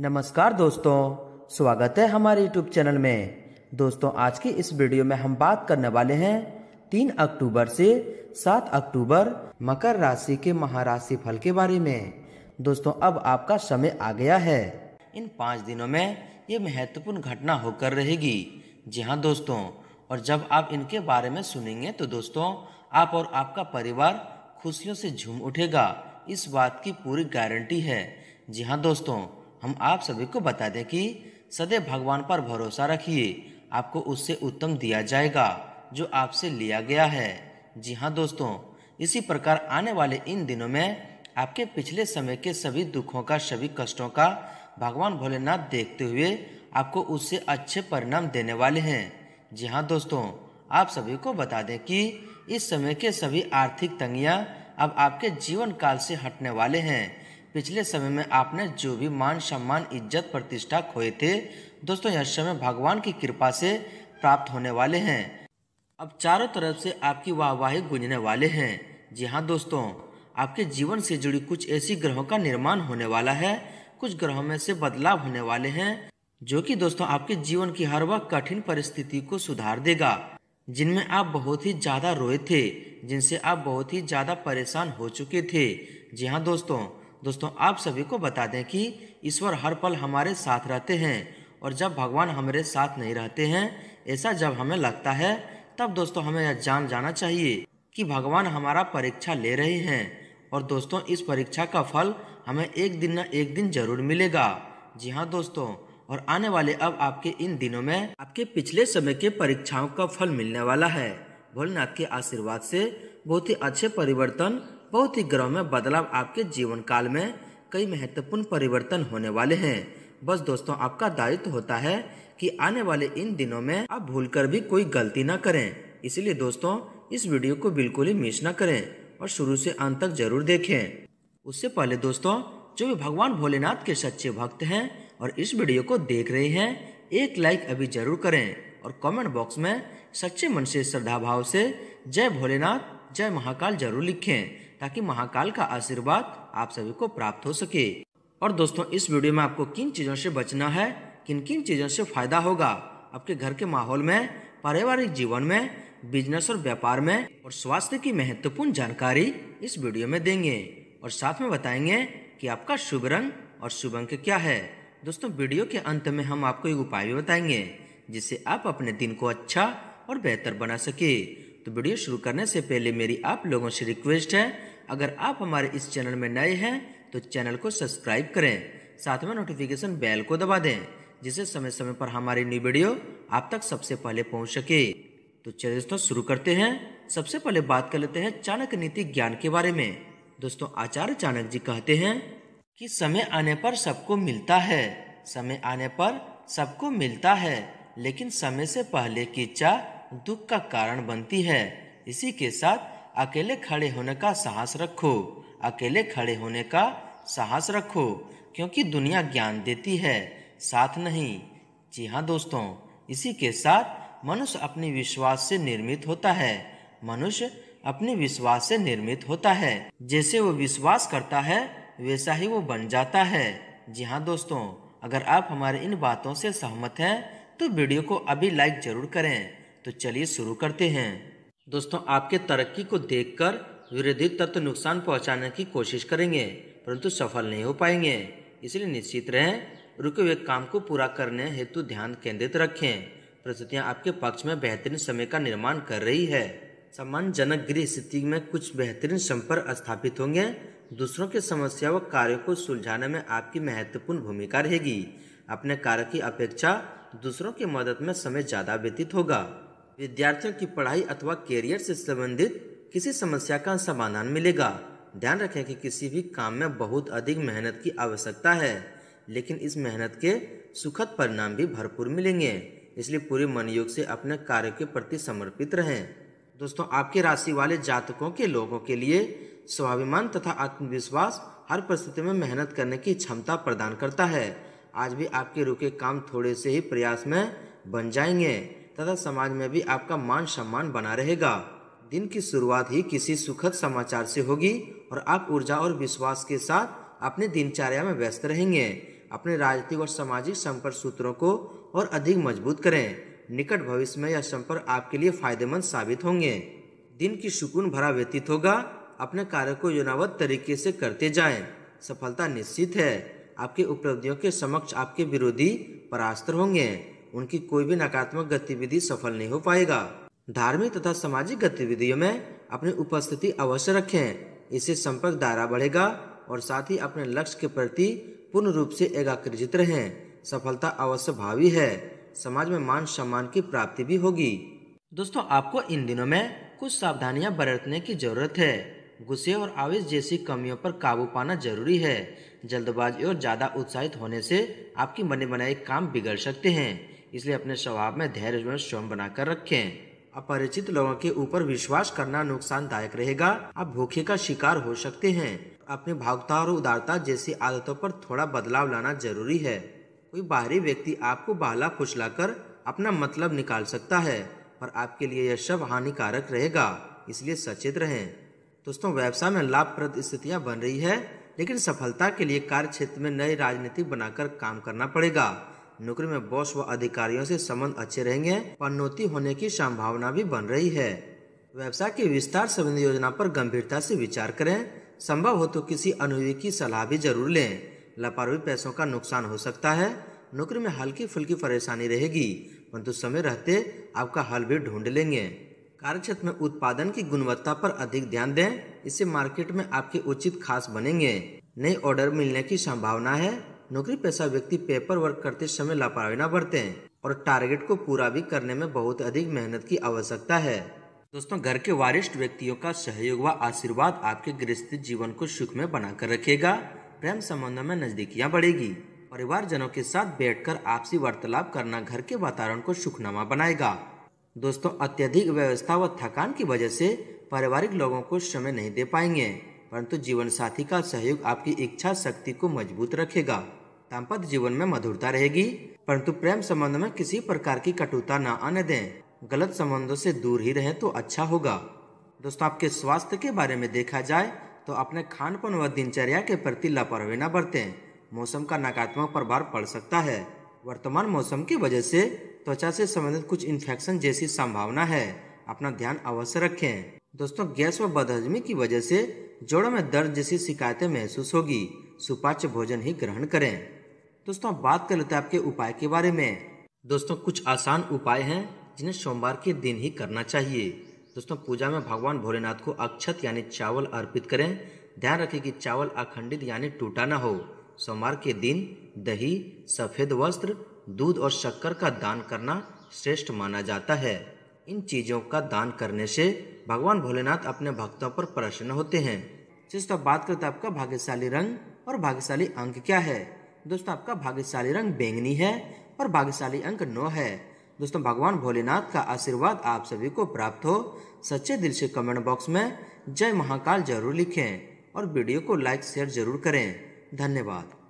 नमस्कार दोस्तों स्वागत है हमारे यूट्यूब चैनल में दोस्तों आज की इस वीडियो में हम बात करने वाले हैं तीन अक्टूबर से सात अक्टूबर मकर राशि के महाराशि फल के बारे में दोस्तों अब आपका समय आ गया है इन पाँच दिनों में ये महत्वपूर्ण घटना होकर रहेगी जी हाँ दोस्तों और जब आप इनके बारे में सुनेंगे तो दोस्तों आप और आपका परिवार खुशियों से झूम उठेगा इस बात की पूरी गारंटी है जी हाँ दोस्तों हम आप सभी को बता दें कि सदैव भगवान पर भरोसा रखिए आपको उससे उत्तम दिया जाएगा जो आपसे लिया गया है जी हाँ दोस्तों इसी प्रकार आने वाले इन दिनों में आपके पिछले समय के सभी दुखों का सभी कष्टों का भगवान भोलेनाथ देखते हुए आपको उससे अच्छे परिणाम देने वाले हैं जी हाँ दोस्तों आप सभी को बता दें कि इस समय के सभी आर्थिक तंगियां अब आपके जीवन काल से हटने वाले हैं पिछले समय में आपने जो भी मान सम्मान इज्जत प्रतिष्ठा खोए थे दोस्तों यह समय भगवान की कृपा से प्राप्त होने वाले हैं अब चारों तरफ से आपकी वाहवाही गूंजने वाले हैं जी हाँ दोस्तों आपके जीवन से जुड़ी कुछ ऐसी ग्रहों का निर्माण होने वाला है कुछ ग्रहों में से बदलाव होने वाले हैं जो कि दोस्तों आपके जीवन की हर वक्त कठिन परिस्थिति को सुधार देगा जिनमें आप बहुत ही ज़्यादा रोए थे जिनसे आप बहुत ही ज़्यादा परेशान हो चुके थे जी हाँ दोस्तों दोस्तों आप सभी को बता दें कि ईश्वर हर पल हमारे साथ रहते हैं और जब भगवान हमारे साथ नहीं रहते हैं ऐसा जब हमें लगता है तब दोस्तों हमें यह जान जाना चाहिए कि भगवान हमारा परीक्षा ले रहे हैं और दोस्तों इस परीक्षा का फल हमें एक दिन न एक दिन जरूर मिलेगा जी हाँ दोस्तों और आने वाले अब आपके इन दिनों में आपके पिछले समय के परीक्षाओं का फल मिलने वाला है भोलेनाथ के आशीर्वाद से बहुत ही अच्छे परिवर्तन बहुत ही ग्रह में बदलाव आपके जीवन काल में कई महत्वपूर्ण परिवर्तन होने वाले हैं बस दोस्तों आपका दायित्व होता है कि आने वाले इन दिनों में आप भूलकर भी कोई गलती ना करें इसलिए दोस्तों इस वीडियो को बिल्कुल ही मिस ना करें और शुरू से अंत तक जरूर देखें उससे पहले दोस्तों जो भी भगवान भोलेनाथ के सच्चे भक्त हैं और इस वीडियो को देख रहे हैं एक लाइक अभी जरूर करें और कमेंट बॉक्स में सच्चे मन से श्रद्धा भाव से जय भोलेनाथ जय महाकाल जरूर लिखें ताकि महाकाल का आशीर्वाद आप सभी को प्राप्त हो सके और दोस्तों इस वीडियो में आपको किन चीज़ों से बचना है किन किन चीज़ों से फायदा होगा आपके घर के माहौल में पारिवारिक जीवन में बिजनेस और व्यापार में और स्वास्थ्य की महत्वपूर्ण जानकारी इस वीडियो में देंगे और साथ में बताएंगे कि आपका शुभ रंग और शुभ अंक क्या है दोस्तों वीडियो के अंत में हम आपको एक उपाय भी बताएंगे जिससे आप अपने दिन को अच्छा और बेहतर बना सके तो वीडियो शुरू करने से पहले मेरी आप लोगों से रिक्वेस्ट है अगर आप हमारे इस चैनल में नए हैं तो चैनल को सब्सक्राइब करें साथ में नोटिफिकेशन बेल को दबा दें जिससे समय समय पर हमारी न्यू वीडियो आप तक सबसे पहले पहुंच सके तो चलिए दोस्तों शुरू करते हैं सबसे पहले बात कर लेते हैं चाणक्य नीति ज्ञान के बारे में दोस्तों आचार्य चाणक्य जी कहते हैं कि समय आने पर सबको मिलता है समय आने पर सबको मिलता है लेकिन समय से पहले की इच्छा दुख का कारण बनती है इसी के साथ अकेले खड़े होने का साहस रखो अकेले खड़े होने का साहस रखो क्योंकि दुनिया ज्ञान देती है साथ नहीं जी हाँ दोस्तों इसी के साथ मनुष्य अपने विश्वास से निर्मित होता है मनुष्य अपने विश्वास से निर्मित होता है जैसे वो विश्वास करता है वैसा ही वो बन जाता है जी हाँ दोस्तों अगर आप हमारे इन बातों से सहमत हैं तो वीडियो को अभी लाइक जरूर करें तो चलिए शुरू करते हैं दोस्तों आपके तरक्की को देखकर विरोधी तत्व नुकसान पहुंचाने की कोशिश करेंगे परंतु सफल नहीं हो पाएंगे इसलिए निश्चित रहें रुके हुए काम को पूरा करने हेतु ध्यान केंद्रित रखें प्रस्तुतियाँ आपके पक्ष में बेहतरीन समय का निर्माण कर रही है सम्मानजनक गृह स्थिति में कुछ बेहतरीन संपर्क स्थापित होंगे दूसरों के समस्या व कार्यों को सुलझाने में आपकी महत्वपूर्ण भूमिका रहेगी अपने कार्य की अपेक्षा दूसरों की मदद में समय ज़्यादा व्यतीत होगा विद्यार्थियों की पढ़ाई अथवा कैरियर से संबंधित किसी समस्या का समाधान मिलेगा ध्यान रखें कि किसी भी काम में बहुत अधिक मेहनत की आवश्यकता है लेकिन इस मेहनत के सुखद परिणाम भी भरपूर मिलेंगे इसलिए पूरे मनयोग से अपने कार्य के प्रति समर्पित रहें दोस्तों आपके राशि वाले जातकों के लोगों के लिए स्वाभिमान तथा आत्मविश्वास हर परिस्थिति में मेहनत करने की क्षमता प्रदान करता है आज भी आपके रुके काम थोड़े से ही प्रयास में बन जाएंगे तथा समाज में भी आपका मान सम्मान बना रहेगा दिन की शुरुआत ही किसी सुखद समाचार से होगी और आप ऊर्जा और विश्वास के साथ अपने दिनचर्या में व्यस्त रहेंगे अपने राजनीतिक और सामाजिक संपर्क सूत्रों को और अधिक मजबूत करें निकट भविष्य में यह संपर्क आपके लिए फायदेमंद साबित होंगे दिन की सुकून भरा व्यतीत होगा अपने कार्य को योजनाबद्ध तरीके से करते जाएं सफलता निश्चित है आपकी उपलब्धियों के समक्ष आपके विरोधी परास्त्र होंगे उनकी कोई भी नकारात्मक गतिविधि सफल नहीं हो पाएगा धार्मिक तथा सामाजिक गतिविधियों में अपनी उपस्थिति अवश्य रखें इससे संपर्क दायरा बढ़ेगा और साथ ही अपने लक्ष्य के प्रति पूर्ण रूप से एकाग्रजित रहें सफलता अवश्य भावी है समाज में मान सम्मान की प्राप्ति भी होगी दोस्तों आपको इन दिनों में कुछ सावधानियां बरतने की जरूरत है गुस्से और आवेश जैसी कमियों पर काबू पाना जरूरी है जल्दबाजी और ज़्यादा उत्साहित होने से आपकी मन बनाए काम बिगड़ सकते हैं इसलिए अपने स्वभाव में धैर्य स्वयं बनाकर रखें अपरिचित लोगों के ऊपर विश्वास करना नुकसानदायक रहेगा आप भूखे का शिकार हो सकते हैं अपने भावुकता और उदारता जैसी आदतों पर थोड़ा बदलाव लाना जरूरी है कोई बाहरी व्यक्ति आपको बहला फुसला कर अपना मतलब निकाल सकता है पर आपके लिए यह सब हानिकारक रहेगा इसलिए सचेत रहें दोस्तों व्यवसाय में लाभप्रद स्थितियाँ बन रही है लेकिन सफलता के लिए कार्य क्षेत्र में नई राजनीति बनाकर काम करना पड़ेगा नौकरी में बॉस व अधिकारियों से संबंध अच्छे रहेंगे पन्नौती होने की संभावना भी बन रही है व्यवसाय के विस्तार संबंधी योजना पर गंभीरता से विचार करें संभव हो तो किसी अनुभवी की सलाह भी जरूर लें लापरवाही पैसों का नुकसान हो सकता है नौकरी में हल्की फुल्की परेशानी रहेगी परंतु समय रहते आपका हल भी ढूंढ लेंगे कार्यक्षेत्र में उत्पादन की गुणवत्ता पर अधिक ध्यान दें इससे मार्केट में आपके उचित खास बनेंगे नए ऑर्डर मिलने की संभावना है नौकरी पैसा व्यक्ति पेपर वर्क करते समय लापरवाही न हैं और टारगेट को पूरा भी करने में बहुत अधिक मेहनत की आवश्यकता है दोस्तों घर के वरिष्ठ व्यक्तियों का सहयोग व आशीर्वाद आपके गृहस्थ जीवन को सुख में बनाकर रखेगा प्रेम संबंध में नजदीकियाँ बढ़ेगी परिवार जनों के साथ बैठकर आपसी वार्तालाप करना घर के वातावरण को सुखनामा बनाएगा दोस्तों अत्यधिक व्यवस्था व थकान की वजह से पारिवारिक लोगों को समय नहीं दे पाएंगे परंतु जीवन साथी का सहयोग आपकी इच्छा शक्ति को मजबूत रखेगा दाम्पत्य जीवन में मधुरता रहेगी परंतु प्रेम संबंध में किसी प्रकार की कटुता न आने दें गलत संबंधों से दूर ही रहें तो अच्छा होगा दोस्तों आपके स्वास्थ्य के बारे में देखा जाए तो अपने खान पान व दिनचर्या के प्रति लापरवाही न बरतें मौसम का नकारात्मक प्रभाव पड़ सकता है वर्तमान मौसम की वजह से त्वचा से संबंधित कुछ इन्फेक्शन जैसी संभावना है अपना ध्यान अवश्य रखें दोस्तों गैस व बदहजमी की वजह से जोड़ों में दर्द जैसी शिकायतें महसूस होगी सुपाच्य भोजन ही ग्रहण करें दोस्तों अब बात कर लेते हैं आपके उपाय के बारे में दोस्तों कुछ आसान उपाय हैं जिन्हें सोमवार के दिन ही करना चाहिए दोस्तों पूजा में भगवान भोलेनाथ को अक्षत यानी चावल अर्पित करें ध्यान रखें कि चावल अखंडित यानी टूटा ना हो सोमवार के दिन दही सफ़ेद वस्त्र दूध और शक्कर का दान करना श्रेष्ठ माना जाता है इन चीज़ों का दान करने से भगवान भोलेनाथ अपने भक्तों पर प्रसन्न होते हैं जिस तरह बात करते हैं आपका भाग्यशाली रंग और भाग्यशाली अंक क्या है दोस्तों आपका भाग्यशाली रंग बैंगनी है और भाग्यशाली अंक नौ है दोस्तों भगवान भोलेनाथ का आशीर्वाद आप सभी को प्राप्त हो सच्चे दिल से कमेंट बॉक्स में जय महाकाल जरूर लिखें और वीडियो को लाइक शेयर जरूर करें धन्यवाद